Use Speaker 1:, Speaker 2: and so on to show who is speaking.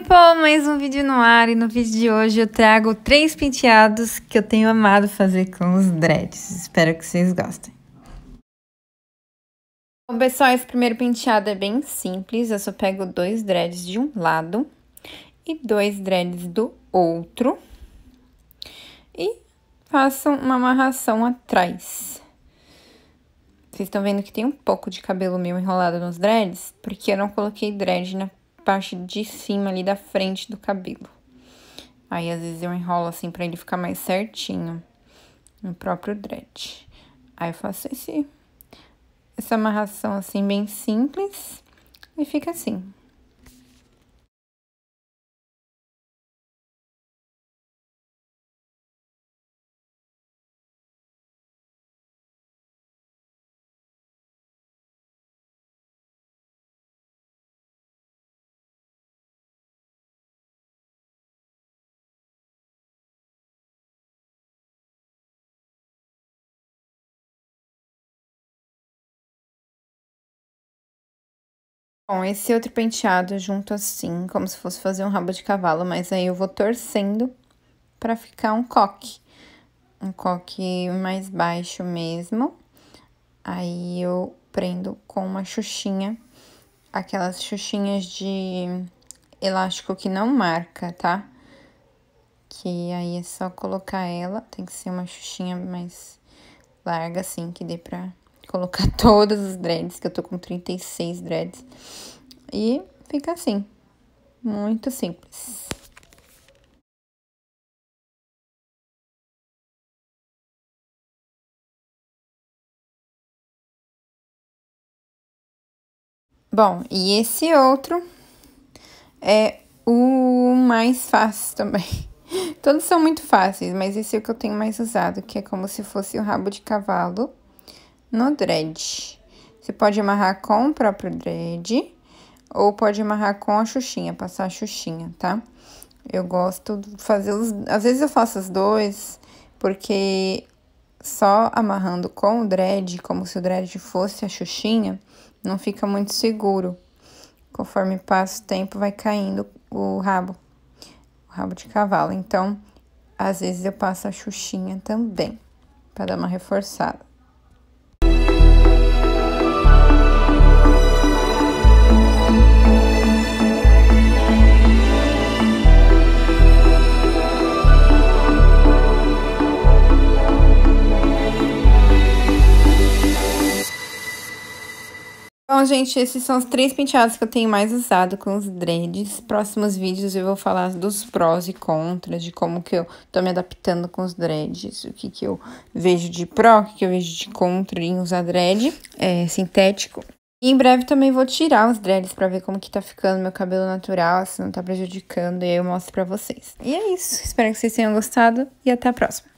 Speaker 1: people! Mais um vídeo no ar e no vídeo de hoje eu trago três penteados que eu tenho amado fazer com os dreads. Espero que vocês gostem. Bom, pessoal, esse primeiro penteado é bem simples. Eu só pego dois dreads de um lado e dois dreads do outro. E faço uma amarração atrás. Vocês estão vendo que tem um pouco de cabelo meu enrolado nos dreads, porque eu não coloquei dread na parte de cima ali da frente do cabelo. Aí, às vezes, eu enrolo assim pra ele ficar mais certinho no próprio dread. Aí, eu faço esse, essa
Speaker 2: amarração assim bem simples e fica assim. Bom, esse outro penteado junto assim, como
Speaker 1: se fosse fazer um rabo de cavalo, mas aí eu vou torcendo para ficar um coque. Um coque mais baixo mesmo. Aí eu prendo com uma xuxinha, aquelas xuxinhas de elástico que não marca, tá? Que aí é só colocar ela, tem que ser uma xuxinha mais larga assim, que dê pra colocar todas as dreads, que eu tô com 36 dreads. E fica assim.
Speaker 2: Muito simples. Bom, e esse outro é
Speaker 1: o mais fácil também. Todos são muito fáceis, mas esse é o que eu tenho mais usado, que é como se fosse o rabo de cavalo no dread. Você pode amarrar com o próprio dread ou pode amarrar com a xuxinha, passar a xuxinha, tá? Eu gosto de fazer os... Às vezes eu faço os dois, porque só amarrando com o dread, como se o dread fosse a xuxinha, não fica muito seguro. Conforme passa o tempo, vai caindo o rabo, o rabo de cavalo. Então, às vezes eu passo a xuxinha também, para dar uma reforçada. Bom, gente, esses são os três penteados que eu tenho mais usado com os dreads. Próximos vídeos eu vou falar dos prós e contras, de como que eu tô me adaptando com os dreads, o que que eu vejo de pró, o que, que eu vejo de contra em usar dread é, sintético. E em breve também vou tirar os dreads pra ver como que tá ficando meu cabelo natural, se não
Speaker 2: tá prejudicando, e aí eu mostro pra vocês. E é isso, espero que vocês tenham gostado e até a próxima.